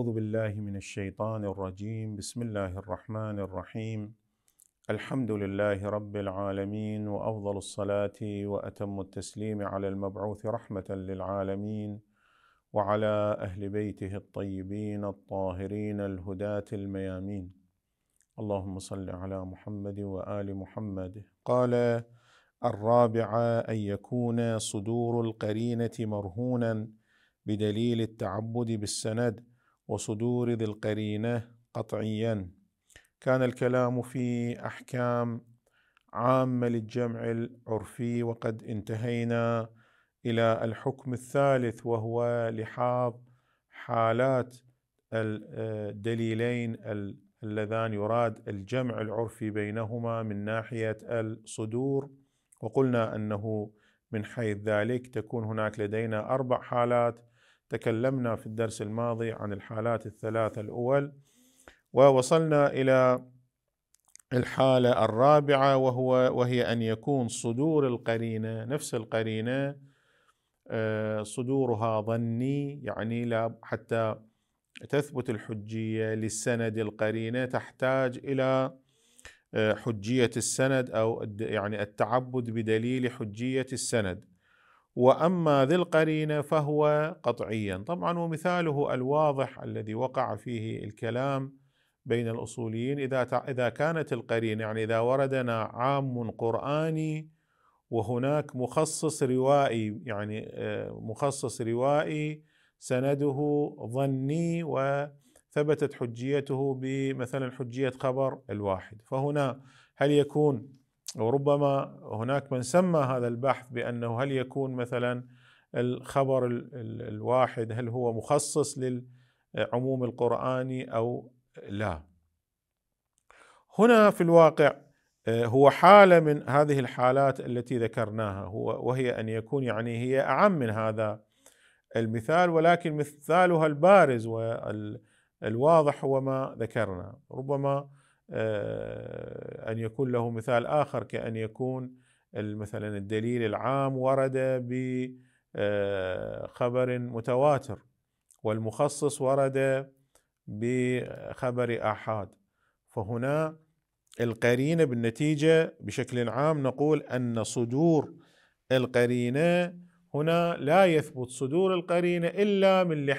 أعوذ بالله من الشيطان الرجيم بسم الله الرحمن الرحيم الحمد لله رب العالمين وأفضل الصلاة وأتم التسليم على المبعوث رحمة للعالمين وعلى أهل بيته الطيبين الطاهرين الهداة الميامين اللهم صل على محمد وآل محمد قال الرابعة أن يكون صدور القرينة مرهونا بدليل التعبد بالسند وصدور ذي القرينه قطعيا كان الكلام في احكام عامه للجمع العرفي وقد انتهينا الى الحكم الثالث وهو لحاظ حالات الدليلين اللذان يراد الجمع العرفي بينهما من ناحيه الصدور وقلنا انه من حيث ذلك تكون هناك لدينا اربع حالات تكلمنا في الدرس الماضي عن الحالات الثلاثة الأول ووصلنا إلى الحالة الرابعة وهو وهي أن يكون صدور القرينة نفس القرينة آه، صدورها ظني يعني لا حتى تثبت الحجية للسند القرينة تحتاج إلى آه، حجية السند أو يعني التعبد بدليل حجية السند واما ذي القرينه فهو قطعيا طبعا ومثاله الواضح الذي وقع فيه الكلام بين الاصوليين اذا اذا كانت القرينه يعني اذا وردنا عام قراني وهناك مخصص روائي يعني آه، مخصص روائي سنده ظني وثبتت حجيته بمثلا حجيه خبر الواحد فهنا هل يكون وربما هناك من سمى هذا البحث بانه هل يكون مثلا الخبر الواحد هل هو مخصص للعموم القراني او لا هنا في الواقع آه، هو حاله من هذه الحالات التي ذكرناها هو وهي ان يكون يعني هي اعم من هذا المثال ولكن مثالها البارز والواضح هو ما ذكرنا ربما آه، أن يكون له مثال آخر كأن يكون مثلا الدليل العام ورد بخبر آه، متواتر والمخصص ورد بخبر آه، آحاد فهنا القرينة بالنتيجة بشكل عام نقول أن صدور القرينة هنا لا يثبت صدور القرينة إلا من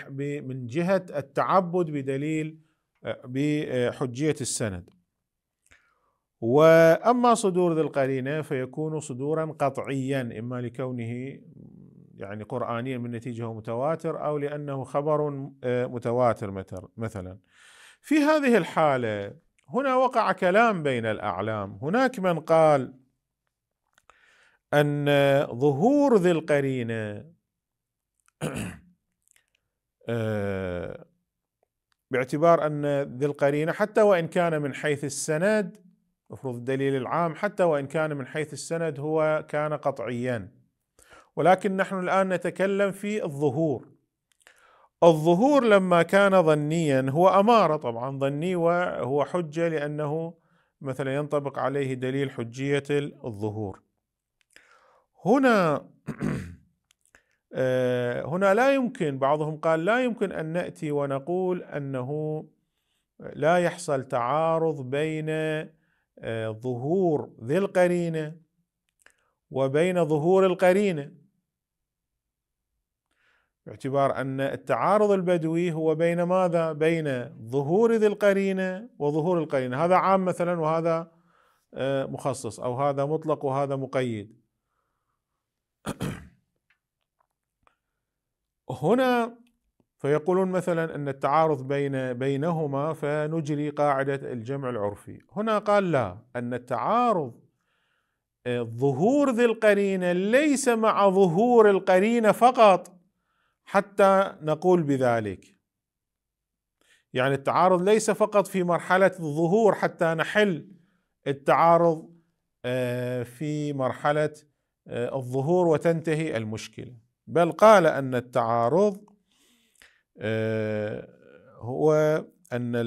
من جهة التعبد بدليل بحجية السند واما صدور ذي القرينه فيكون صدورا قطعيا اما لكونه يعني قرانيا من نتيجه متواتر او لانه خبر آه، متواتر مثلا في هذه الحاله هنا وقع كلام بين الاعلام هناك من قال ان ظهور ذي القرينه آه، باعتبار ان ذي القرينه حتى وان كان من حيث السند المفروض الدليل العام حتى وإن كان من حيث السند هو كان قطعيا ولكن نحن الآن نتكلم في الظهور الظهور لما كان ظنيا هو أمارة طبعا ظني وهو حجة لأنه مثلا ينطبق عليه دليل حجية الظهور هنا آه، هنا لا يمكن بعضهم قال لا يمكن أن نأتي ونقول أنه لا يحصل تعارض بين ظهور ذي القرينه وبين ظهور القرينه باعتبار ان التعارض البدوي هو بين ماذا؟ بين ظهور ذي القرينه وظهور القرينه، هذا عام مثلا وهذا آه، مخصص او هذا مطلق وهذا مقيد. هنا فيقولون مثلا ان التعارض بين بينهما فنجري قاعده الجمع العرفي، هنا قال لا ان التعارض آه، ظهور ذي القرينه ليس مع ظهور القرينه فقط حتى نقول بذلك. يعني التعارض ليس فقط في مرحله الظهور حتى نحل التعارض آه، في مرحله آه، الظهور وتنتهي المشكله، بل قال ان التعارض آه، هو أن آه،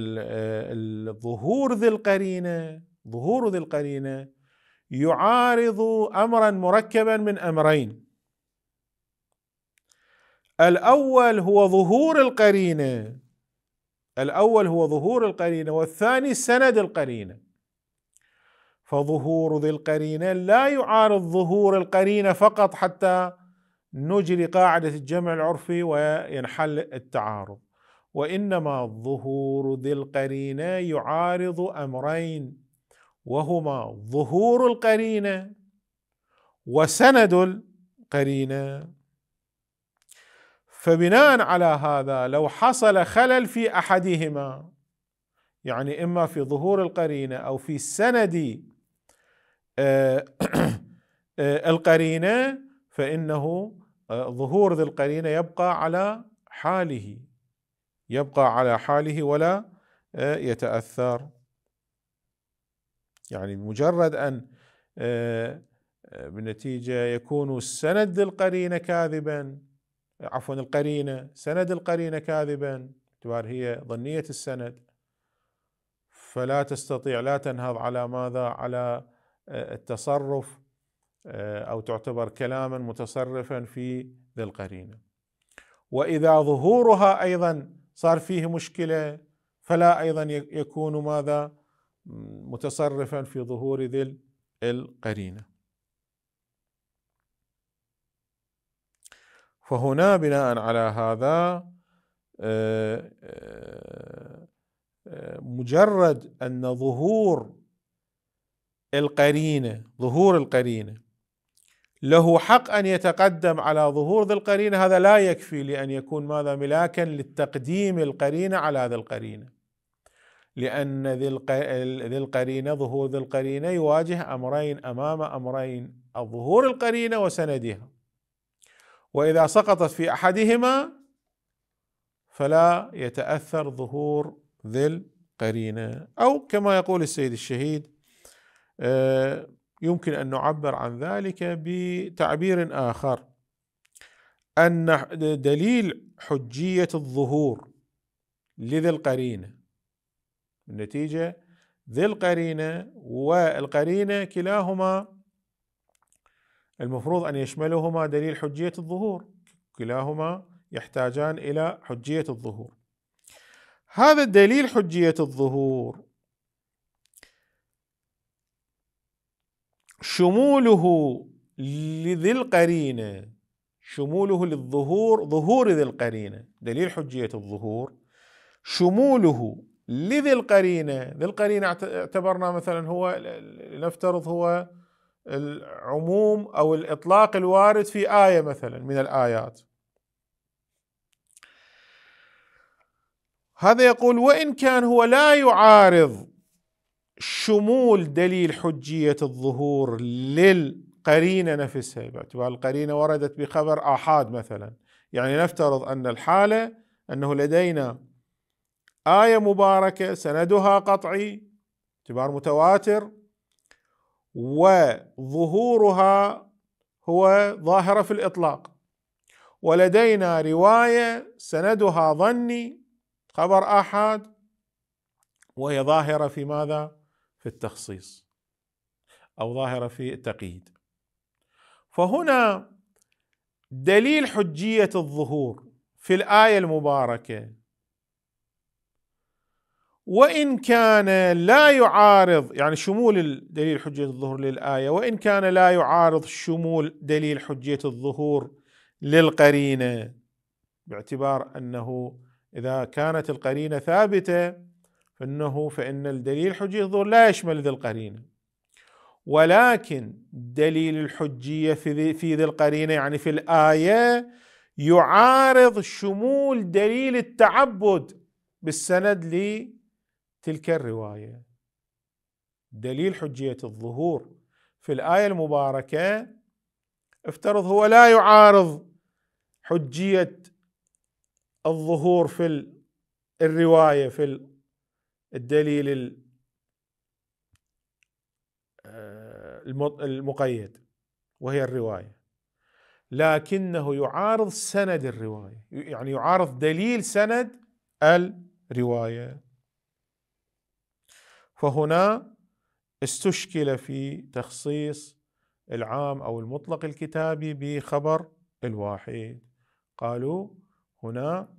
الظهور ذي القرينة ظهور ذي القرينة يعارض أمرا مركبا من أمرين الأول هو ظهور القرينة الأول هو ظهور القرينة والثاني سند القرينة فظهور ذي القرينة لا يعارض ظهور القرينة فقط حتى نجري قاعدة الجمع العرفي وينحل التعارض وإنما ظهور ذي القرينة يعارض أمرين وهما ظهور القرينة وسند القرينة فبناء على هذا لو حصل خلل في أحدهما يعني إما في ظهور القرينة أو في سند آه، آه، القرينة فإنه آه، ظهور ذي القرينه يبقى على حاله يبقى على حاله ولا آه، يتاثر يعني مجرد ان آه، بالنتيجه يكون سند القرينه كاذبا عفوا القرينه سند القرينه كاذبا باعتبار هي ظنيه السند فلا تستطيع لا تنهض على ماذا على التصرف آه، أو تعتبر كلاما متصرفا في ذي القرينة وإذا ظهورها أيضا صار فيه مشكلة فلا أيضا يكون ماذا متصرفا في ظهور ذي القرينة فهنا بناء على هذا آه، آه، مجرد أن ظهور القرينة ظهور القرينة له حق ان يتقدم على ظهور ذي القرينه هذا لا يكفي لان يكون ماذا ملاكا للتقديم القرينه على ذي القرينه لان ذي القرينه ظهور ذي القرينه يواجه امرين امام امرين الظهور القرينه وسندها واذا سقطت في احدهما فلا يتاثر ظهور ذي القرينه او كما يقول السيد الشهيد آه، يمكن ان نعبر عن ذلك بتعبير اخر ان دليل حجيه الظهور لذي القرينه النتيجه ذي القرينه والقرينه كلاهما المفروض ان يشملهما دليل حجيه الظهور كلاهما يحتاجان الى حجيه الظهور هذا الدليل حجيه الظهور شموله لذي القرينة شموله للظهور ظهور ذي القرينة دليل حجية الظهور شموله لذي القرينة ذي القرينة اعتبرنا مثلا هو نفترض هو العموم أو الإطلاق الوارد في آية مثلا من الآيات هذا يقول وإن كان هو لا يعارض شمول دليل حجية الظهور للقرينة نفسها باعتبار القرينة وردت بخبر آحاد مثلا يعني نفترض أن الحالة أنه لدينا آية مباركة سندها قطعي باعتبار متواتر وظهورها هو ظاهرة في الإطلاق ولدينا رواية سندها ظني خبر أحد وهي ظاهرة في ماذا؟ في التخصيص او ظاهره في التقييد فهنا دليل حجيه الظهور في الايه المباركه وان كان لا يعارض يعني شمول دليل حجيه الظهور للايه وان كان لا يعارض شمول دليل حجيه الظهور للقرينه باعتبار انه اذا كانت القرينه ثابته فإنه فإن الدليل الحجي الظهور لا يشمل ذي القرينة ولكن دليل الحجية في ذي, في ذي القرينة يعني في الآية يعارض شمول دليل التعبد بالسند لتلك الرواية دليل حجية الظهور في الآية المباركة افترض هو لا يعارض حجية الظهور في الرواية في الدليل آه، المقيد وهي الرواية لكنه يعارض سند الرواية يعني يعارض دليل سند الرواية فهنا استشكل في تخصيص العام أو المطلق الكتابي بخبر الواحد قالوا هنا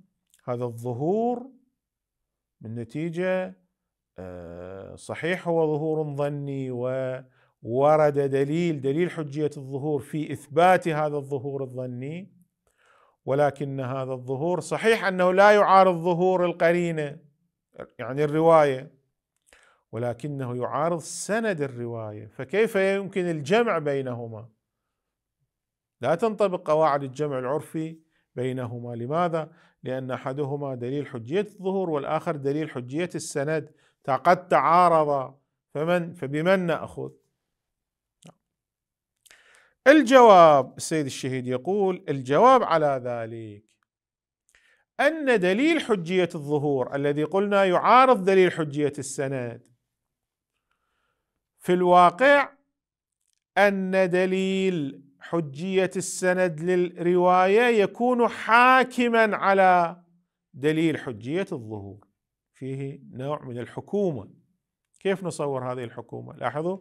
هذا الظهور من نتيجة آه، صحيح هو ظهور ظني وورد دليل دليل حجيه الظهور في اثبات هذا الظهور الظني ولكن هذا الظهور صحيح انه لا يعارض ظهور القرينه يعني الروايه ولكنه يعارض سند الروايه فكيف يمكن الجمع بينهما لا تنطبق قواعد الجمع العرفي بينهما لماذا لان احدهما دليل حجيه الظهور والاخر دليل حجيه السند قد تعارض فمن فبمن ناخذ؟ الجواب السيد الشهيد يقول الجواب على ذلك ان دليل حجيه الظهور الذي قلنا يعارض دليل حجيه السند في الواقع ان دليل حجيه السند للروايه يكون حاكما على دليل حجيه الظهور فيه نوع من الحكومه كيف نصور هذه الحكومه لاحظوا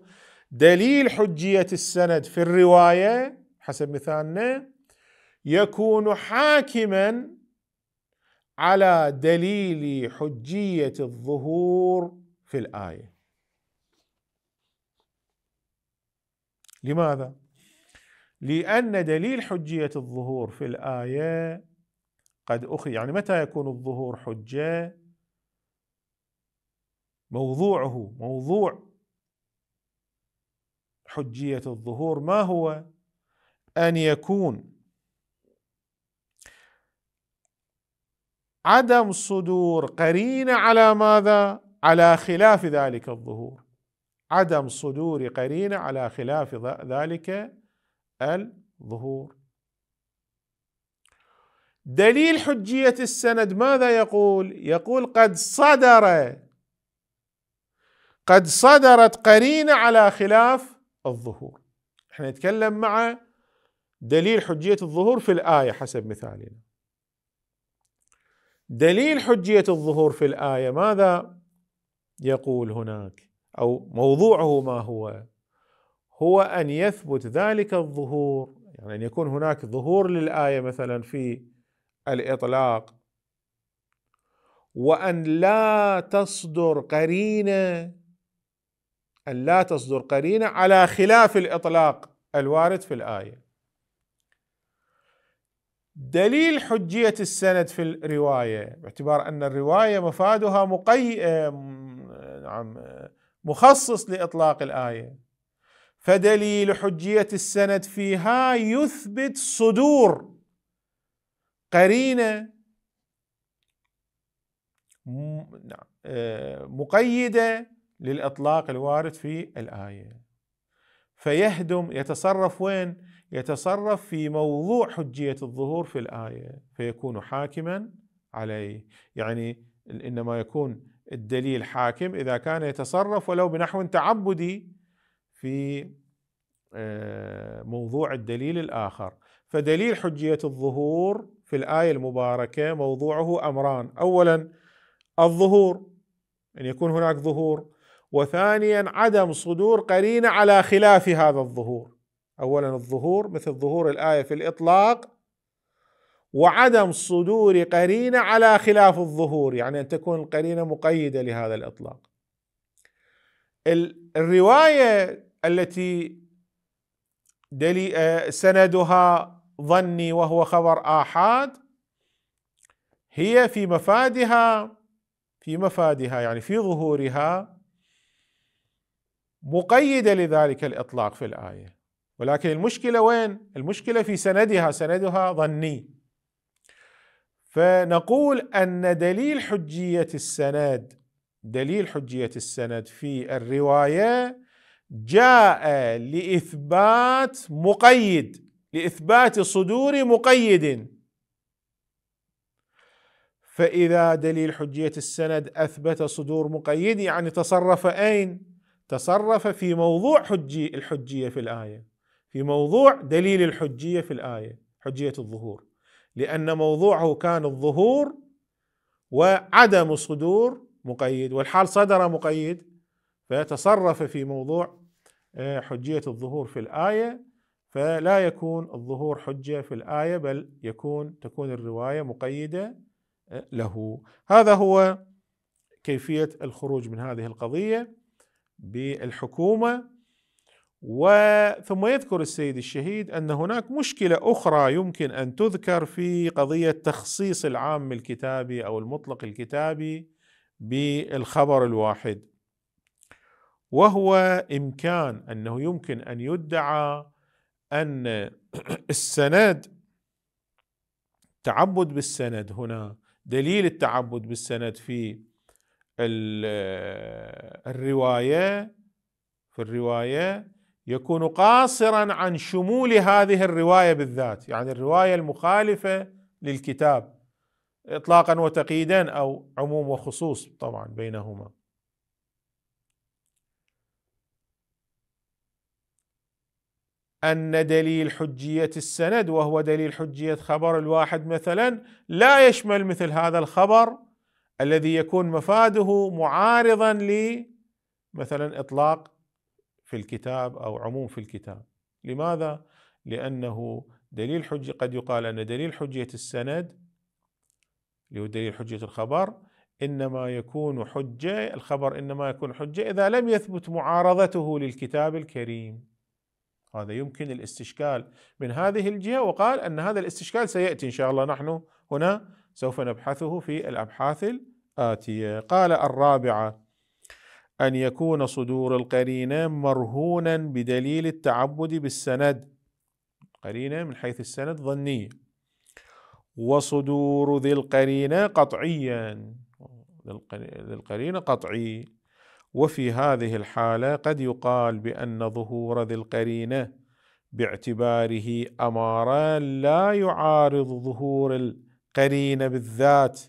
دليل حجيه السند في الروايه حسب مثالنا يكون حاكما على دليل حجيه الظهور في الايه لماذا لان دليل حجيه الظهور في الايه قد اخي يعني متى يكون الظهور حجه موضوعه موضوع حجيه الظهور ما هو ان يكون عدم صدور قرينه على ماذا على خلاف ذلك الظهور عدم صدور قرينه على خلاف ذلك الظهور دليل حجيه السند ماذا يقول يقول قد صدر قد صدرت قرينة على خلاف الظهور احنا نتكلم مع دليل حجية الظهور في الآية حسب مثالنا دليل حجية الظهور في الآية ماذا يقول هناك أو موضوعه ما هو هو أن يثبت ذلك الظهور يعني أن يكون هناك ظهور للآية مثلا في الإطلاق وأن لا تصدر قرينة أن لا تصدر قرينة على خلاف الإطلاق الوارد في الآية دليل حجية السند في الرواية باعتبار أن الرواية مفادها مقي... نعم مخصص لإطلاق الآية فدليل حجية السند فيها يثبت صدور قرينة نعم، آه، مقيدة للإطلاق الوارد في الآية فيهدم يتصرف وين؟ يتصرف في موضوع حجية الظهور في الآية فيكون حاكما عليه يعني إنما يكون الدليل حاكم إذا كان يتصرف ولو بنحو تعبدي في آه، موضوع الدليل الآخر فدليل حجية الظهور في الآية المباركة موضوعه أمران أولا الظهور أن يكون هناك ظهور وثانيا عدم صدور قرينه على خلاف هذا الظهور اولا الظهور مثل ظهور الايه في الاطلاق وعدم صدور قرينه على خلاف الظهور يعني ان تكون القرينه مقيده لهذا الاطلاق الروايه التي دلي آه، سندها ظني وهو خبر آحاد هي في مفادها في مفادها يعني في ظهورها مقيدة لذلك الإطلاق في الآية ولكن المشكلة وين؟ المشكلة في سندها سندها ظني فنقول أن دليل حجية السند دليل حجية السند في الرواية جاء لإثبات مقيد لإثبات صدور مقيد فإذا دليل حجية السند أثبت صدور مقيد يعني تصرف أين؟ تصرف في موضوع حجي الحجية في الآية في موضوع دليل الحجية في الآية حجية الظهور لأن موضوعه كان الظهور وعدم الصدور مقيد والحال صدر مقيد فتصرف في موضوع آه، حجية الظهور في الآية فلا يكون الظهور حجة في الآية بل يكون تكون الرواية مقيدة آه، له هذا هو كيفية الخروج من هذه القضية بالحكومه وثم يذكر السيد الشهيد ان هناك مشكله اخرى يمكن ان تذكر في قضيه تخصيص العام الكتابي او المطلق الكتابي بالخبر الواحد وهو امكان انه يمكن ان يدعى ان السند تعبد بالسند هنا دليل التعبد بالسند في الروايه في الروايه يكون قاصرا عن شمول هذه الروايه بالذات، يعني الروايه المخالفه للكتاب اطلاقا وتقييدا او عموم وخصوص طبعا بينهما. أن دليل حجية السند وهو دليل حجية خبر الواحد مثلا لا يشمل مثل هذا الخبر الذي يكون مفاده معارضا ل مثلا اطلاق في الكتاب او عموم في الكتاب لماذا لانه دليل حجه قد يقال ان دليل حجيه السند اللي هو دليل حجيه الخبر انما يكون حجه الخبر انما يكون حجه اذا لم يثبت معارضته للكتاب الكريم هذا يمكن الاستشكال من هذه الجهه وقال ان هذا الاستشكال سياتي ان شاء الله نحن هنا سوف نبحثه في الابحاث الاتيه قال الرابعه ان يكون صدور القرينه مرهونا بدليل التعبد بالسند قرينه من حيث السند ظنيه وصدور ذي القرينه قطعيا ذي القرينه قطعي وفي هذه الحاله قد يقال بان ظهور ذي القرينه باعتباره اماره لا يعارض ظهور قرين بالذات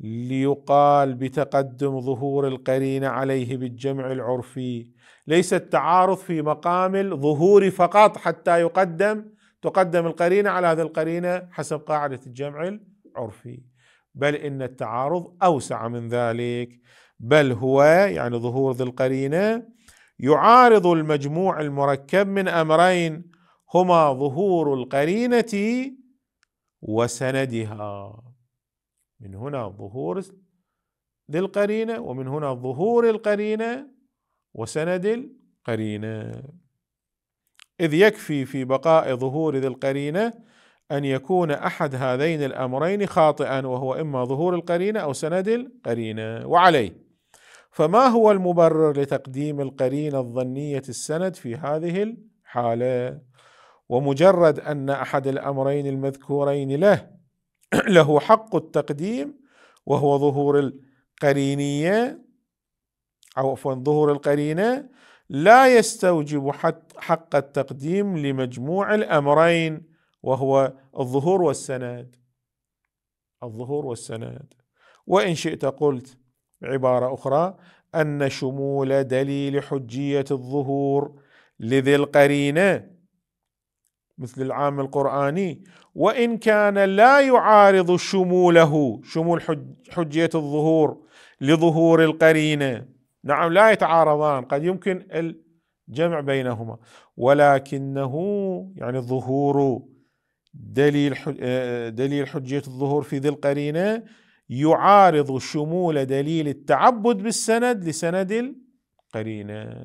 ليقال بتقدم ظهور القرينه عليه بالجمع العرفي ليس التعارض في مقام الظهور فقط حتى يقدم تقدم القرينه على هذه القرينه حسب قاعده الجمع العرفي بل ان التعارض اوسع من ذلك بل هو يعني ظهور ذي القرينه يعارض المجموع المركب من امرين هما ظهور القرينه وسندها من هنا ظهور ذي القرينة ومن هنا ظهور القرينة وسند القرينة إذ يكفي في بقاء ظهور ذي القرينة أن يكون أحد هذين الأمرين خاطئا وهو إما ظهور القرينة أو سند القرينة وعليه فما هو المبرر لتقديم القرينة الظنية السند في هذه الحالة ومجرد ان احد الامرين المذكورين له له حق التقديم وهو ظهور القرينيه او عفوا ظهور القرينه لا يستوجب حق التقديم لمجموع الامرين وهو الظهور والسند الظهور والسند وان شئت قلت عباره اخرى ان شمول دليل حجيه الظهور لذي القرينه مثل العام القرآني وإن كان لا يعارض شموله شمول حجية الظهور لظهور القرينة نعم لا يتعارضان قد يمكن الجمع بينهما ولكنه يعني الظهور دليل آه، دليل حجية الظهور في ذي القرينة يعارض شمول دليل التعبد بالسند لسند القرينة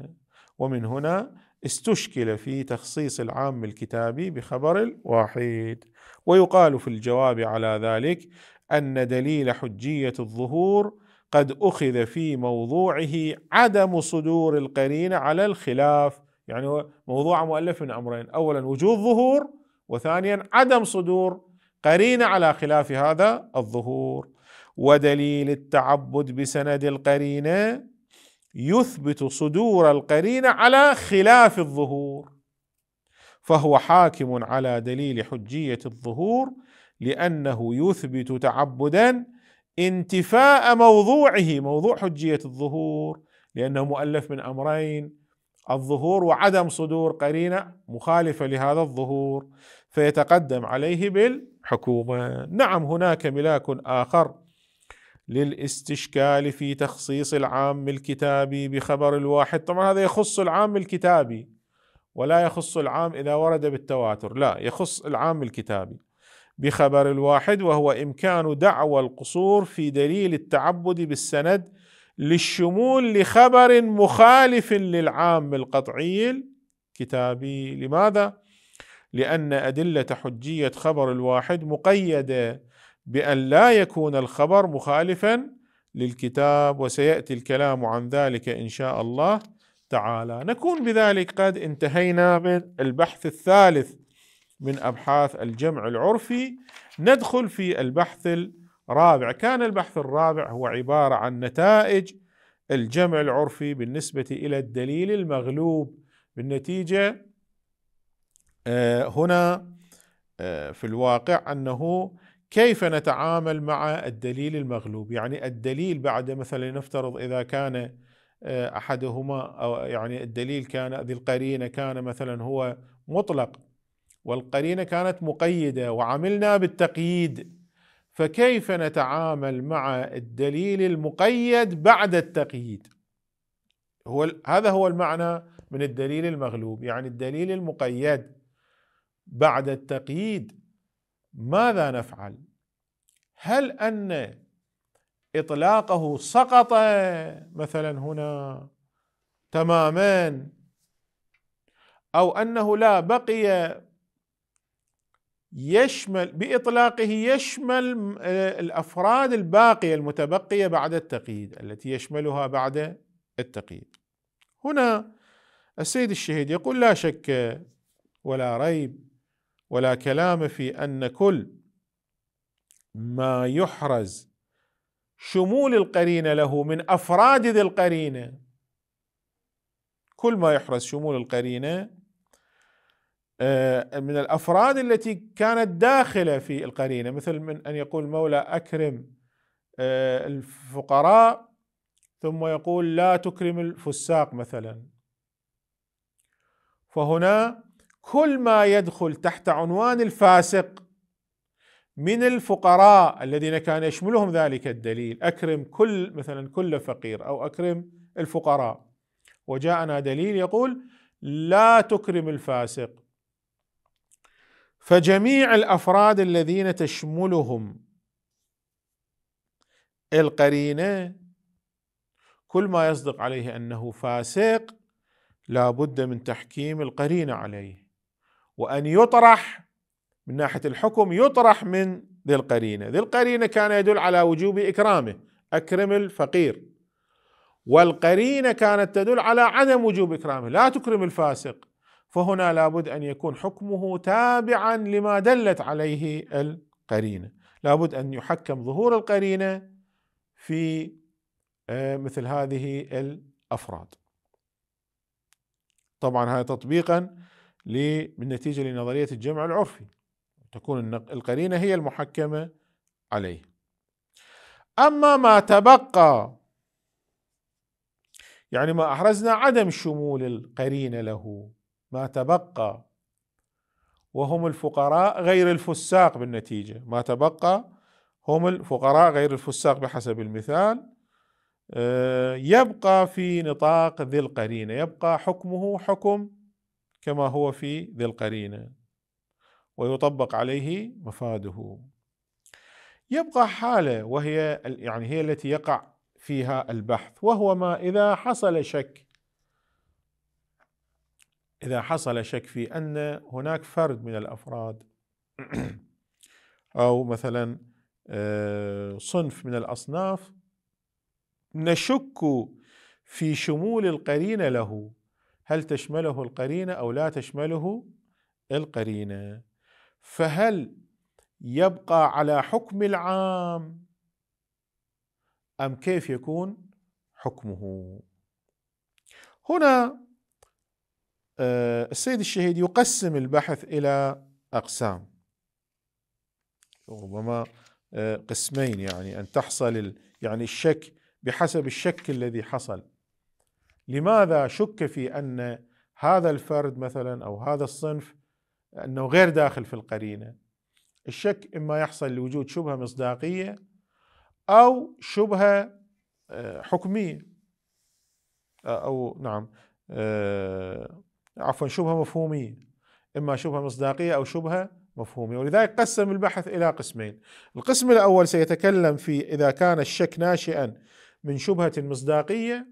ومن هنا استشكل في تخصيص العام الكتابي بخبر الواحد ويقال في الجواب على ذلك أن دليل حجية الظهور قد أخذ في موضوعه عدم صدور القرينة على الخلاف يعني موضوع مؤلف من أمرين أولا وجود ظهور وثانيا عدم صدور قرينة على خلاف هذا الظهور ودليل التعبد بسند القرينة يثبت صدور القرينه على خلاف الظهور فهو حاكم على دليل حجيه الظهور لانه يثبت تعبدا انتفاء موضوعه موضوع حجيه الظهور لانه مؤلف من امرين الظهور وعدم صدور قرينه مخالفه لهذا الظهور فيتقدم عليه بالحكومه نعم هناك ملاك اخر للاستشكال في تخصيص العام الكتابي بخبر الواحد طبعا هذا يخص العام الكتابي ولا يخص العام إذا ورد بالتواتر لا يخص العام الكتابي بخبر الواحد وهو إمكان دعوى القصور في دليل التعبد بالسند للشمول لخبر مخالف للعام القطعي الكتابي لماذا؟ لأن أدلة حجية خبر الواحد مقيدة بأن لا يكون الخبر مخالفا للكتاب وسيأتي الكلام عن ذلك إن شاء الله تعالى نكون بذلك قد انتهينا من البحث الثالث من أبحاث الجمع العرفي ندخل في البحث الرابع كان البحث الرابع هو عبارة عن نتائج الجمع العرفي بالنسبة إلى الدليل المغلوب بالنتيجة آه، هنا آه، في الواقع أنه كيف نتعامل مع الدليل المغلوب يعني الدليل بعد مثلا نفترض إذا كان آه، أحدهما أو يعني الدليل كان ذي القرينة كان مثلا هو مطلق والقرينة كانت مقيدة وعملنا بالتقييد فكيف نتعامل مع الدليل المقيد بعد التقييد هو هذا هو المعنى من الدليل المغلوب يعني الدليل المقيد بعد التقييد ماذا نفعل هل ان اطلاقه سقط مثلا هنا تماما او انه لا بقي يشمل باطلاقه يشمل آه، الافراد الباقيه المتبقيه بعد التقييد التي يشملها بعد التقييد. هنا السيد الشهيد يقول لا شك ولا ريب ولا كلام في ان كل ما يحرز شمول القرينه له من افراد ذي القرينه كل ما يحرز شمول القرينه آه، من الافراد التي كانت داخله في القرينه مثل من ان يقول مولى اكرم آه، الفقراء ثم يقول لا تكرم الفساق مثلا فهنا كل ما يدخل تحت عنوان الفاسق من الفقراء الذين كان يشملهم ذلك الدليل أكرم كل مثلا كل فقير أو أكرم الفقراء وجاءنا دليل يقول لا تكرم الفاسق فجميع الافراد الذين تشملهم القرينه كل ما يصدق عليه انه فاسق لا بد من تحكيم القرينه عليه وأن يطرح من ناحية الحكم يطرح من ذي القرينة ذي القرينة كان يدل على وجوب إكرامه أكرم الفقير والقرينة كانت تدل على عدم وجوب إكرامه لا تكرم الفاسق فهنا لابد أن يكون حكمه تابعا لما دلت عليه القرينة لابد أن يحكم ظهور القرينة في آه، مثل هذه الأفراد طبعا هذا تطبيقا بالنتيجة لنظرية الجمع العرفي تكون القرينة هي المحكمة عليه أما ما تبقى يعني ما أحرزنا عدم شمول القرينة له ما تبقى وهم الفقراء غير الفساق بالنتيجة ما تبقى هم الفقراء غير الفساق بحسب المثال آه، يبقى في نطاق ذي القرينة يبقى حكمه حكم كما هو في ذي القرينه ويطبق عليه مفاده يبقى حاله وهي يعني هي التي يقع فيها البحث وهو ما اذا حصل شك اذا حصل شك في ان هناك فرد من الافراد او مثلا آه، صنف من الاصناف نشك في شمول القرينه له هل تشمله القرينه او لا تشمله القرينه فهل يبقى على حكم العام ام كيف يكون حكمه هنا آه، السيد الشهيد يقسم البحث الى اقسام ربما آه، قسمين يعني ان تحصل يعني الشك بحسب الشك الذي حصل لماذا شك في ان هذا الفرد مثلا او هذا الصنف انه غير داخل في القرينه الشك اما يحصل لوجود شبهه مصداقيه او شبهه آه، حكميه آه، او نعم آه، عفوا شبهه مفهوميه اما شبهه مصداقيه او شبهه مفهوميه ولذلك قسم البحث الى قسمين القسم الاول سيتكلم في اذا كان الشك ناشئا من شبهه مصداقيه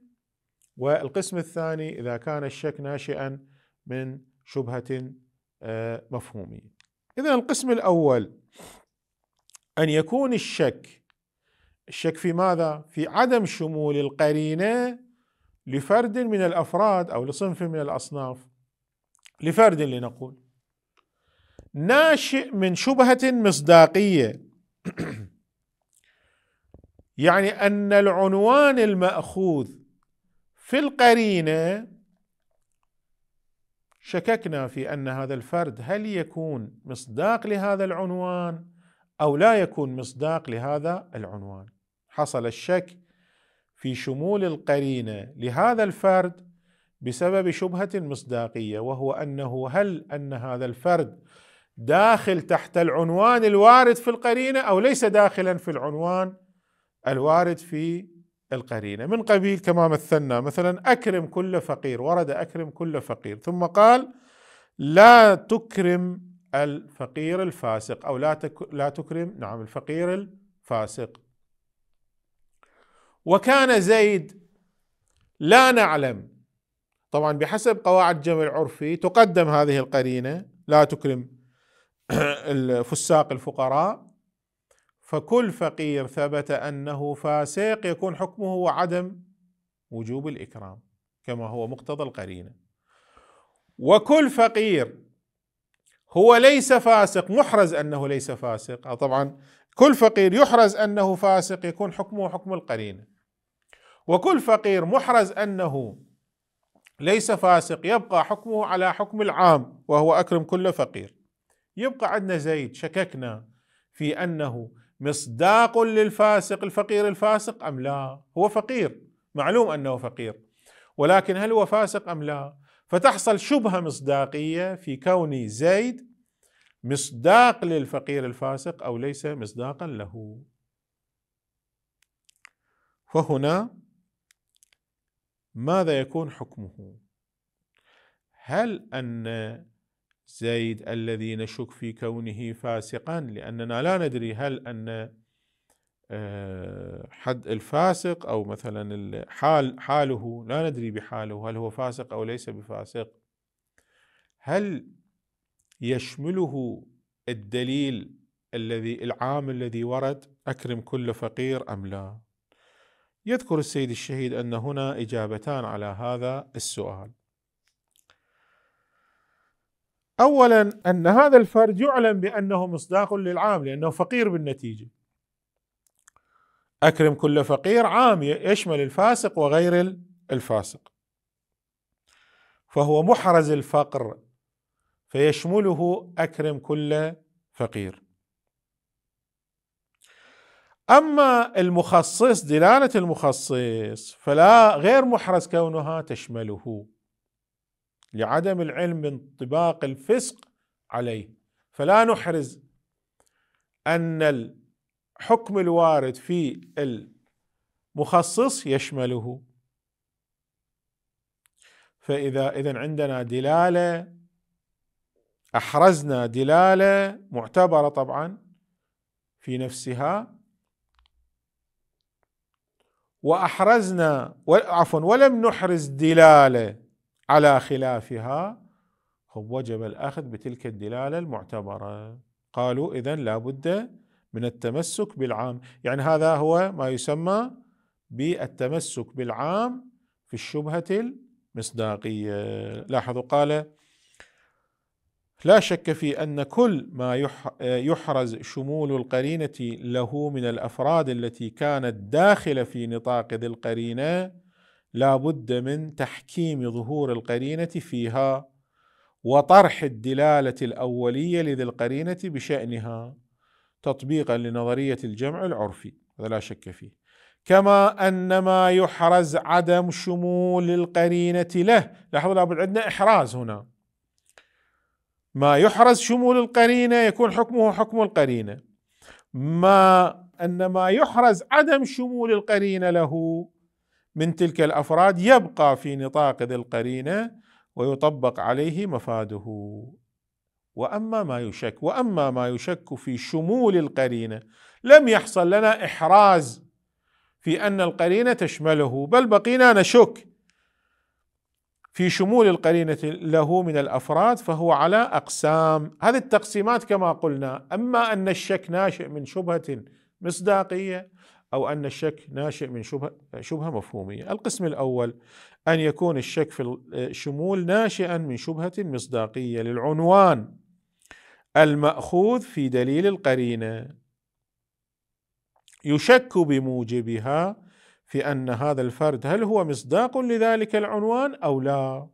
والقسم الثاني إذا كان الشك ناشئا من شبهة آه، مفهومية إذا القسم الأول أن يكون الشك الشك في ماذا؟ في عدم شمول القرينة لفرد من الأفراد أو لصنف من الأصناف لفرد لنقول ناشئ من شبهة مصداقية يعني أن العنوان المأخوذ في القرينه شككنا في ان هذا الفرد هل يكون مصداق لهذا العنوان او لا يكون مصداق لهذا العنوان حصل الشك في شمول القرينه لهذا الفرد بسبب شبهه مصداقيه وهو انه هل ان هذا الفرد داخل تحت العنوان الوارد في القرينه او ليس داخلا في العنوان الوارد في القرينه من قبيل كما مثلنا مثلا اكرم كل فقير ورد اكرم كل فقير ثم قال لا تكرم الفقير الفاسق او لا لا تكرم نعم الفقير الفاسق وكان زيد لا نعلم طبعا بحسب قواعد جمع العرفي تقدم هذه القرينه لا تكرم الفساق الفقراء فكل فقير ثبت انه فاسق يكون حكمه عدم وجوب الاكرام كما هو مقتضى القرينه وكل فقير هو ليس فاسق محرز انه ليس فاسق آه، طبعا كل فقير يحرز انه فاسق يكون حكمه حكم القرينه وكل فقير محرز انه ليس فاسق يبقى حكمه على حكم العام وهو اكرم كل فقير يبقى عندنا زيد شككنا في انه مصداق للفاسق الفقير الفاسق أم لا هو فقير معلوم أنه فقير ولكن هل هو فاسق أم لا فتحصل شبهة مصداقية في كون زيد مصداق للفقير الفاسق أو ليس مصداقا له فهنا ماذا يكون حكمه هل أن زيد الذي نشك في كونه فاسقا لأننا لا ندري هل أن آه، حد الفاسق أو مثلا حال حاله لا ندري بحاله هل هو فاسق أو ليس بفاسق هل يشمله الدليل الذي العام الذي ورد أكرم كل فقير أم لا يذكر السيد الشهيد أن هنا إجابتان على هذا السؤال اولا ان هذا الفرد يعلم بانه مصداق للعام لانه فقير بالنتيجه اكرم كل فقير عام يشمل الفاسق وغير الفاسق فهو محرز الفقر فيشمله اكرم كل فقير اما المخصص دلاله المخصص فلا غير محرز كونها تشمله لعدم العلم بانطباق الفسق عليه فلا نحرز ان الحكم الوارد في المخصص يشمله فاذا اذا عندنا دلاله احرزنا دلاله معتبره طبعا في نفسها واحرزنا عفوا ولم نحرز دلاله على خلافها هم وجب الأخذ بتلك الدلالة المعتبرة قالوا إذا لابد من التمسك بالعام يعني هذا هو ما يسمى بالتمسك بالعام في الشبهة المصداقية لاحظوا قال لا شك في أن كل ما يحرز شمول القرينة له من الأفراد التي كانت داخلة في نطاق ذي القرينة لا بد من تحكيم ظهور القرينه فيها وطرح الدلاله الاوليه لذي القرينه بشانها تطبيقا لنظريه الجمع العرفي هذا لا شك فيه كما ان ما يحرز عدم شمول القرينه له لاحظوا لابد عندنا احراز هنا ما يحرز شمول القرينه يكون حكمه حكم القرينه ما ان ما يحرز عدم شمول القرينه له من تلك الافراد يبقى في نطاق ذي القرينه ويطبق عليه مفاده واما ما يشك واما ما يشك في شمول القرينه لم يحصل لنا احراز في ان القرينه تشمله بل بقينا نشك في شمول القرينه له من الافراد فهو على اقسام هذه التقسيمات كما قلنا اما ان الشك ناشئ من شبهه مصداقيه أو أن الشك ناشئ من شبهة, شبهة مفهومية القسم الأول أن يكون الشك في الشمول ناشئا من شبهة مصداقية للعنوان المأخوذ في دليل القرينة يشك بموجبها في أن هذا الفرد هل هو مصداق لذلك العنوان أو لا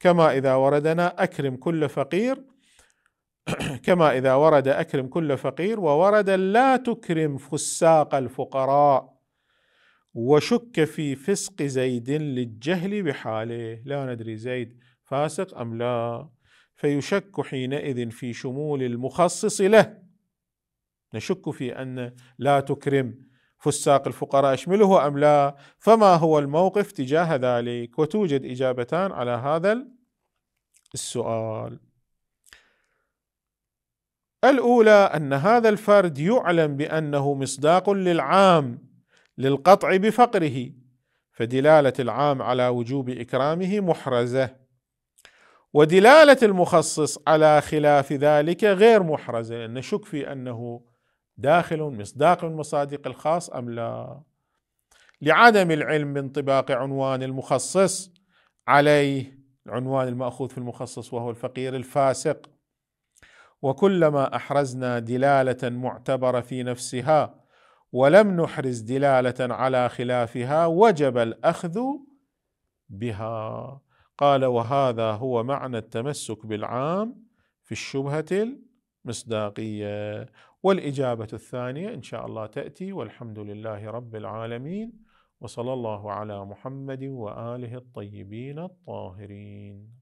كما إذا وردنا أكرم كل فقير كما إذا ورد أكرم كل فقير وورد لا تكرم فساق الفقراء وشك في فسق زيد للجهل بحاله لا ندري زيد فاسق أم لا فيشك حينئذ في شمول المخصص له نشك في أن لا تكرم فساق الفقراء يشمله أم لا فما هو الموقف تجاه ذلك وتوجد إجابتان على هذا السؤال الاولى ان هذا الفرد يعلم بانه مصداق للعام للقطع بفقره فدلاله العام على وجوب اكرامه محرزه ودلاله المخصص على خلاف ذلك غير محرزه لان نشك في انه داخل مصداق المصادق الخاص ام لا لعدم العلم بانطباق عنوان المخصص عليه العنوان الماخوذ في المخصص وهو الفقير الفاسق وكلما احرزنا دلاله معتبره في نفسها ولم نحرز دلاله على خلافها وجب الاخذ بها قال وهذا هو معنى التمسك بالعام في الشبهه المصداقيه والاجابه الثانيه ان شاء الله تاتي والحمد لله رب العالمين وصلى الله على محمد واله الطيبين الطاهرين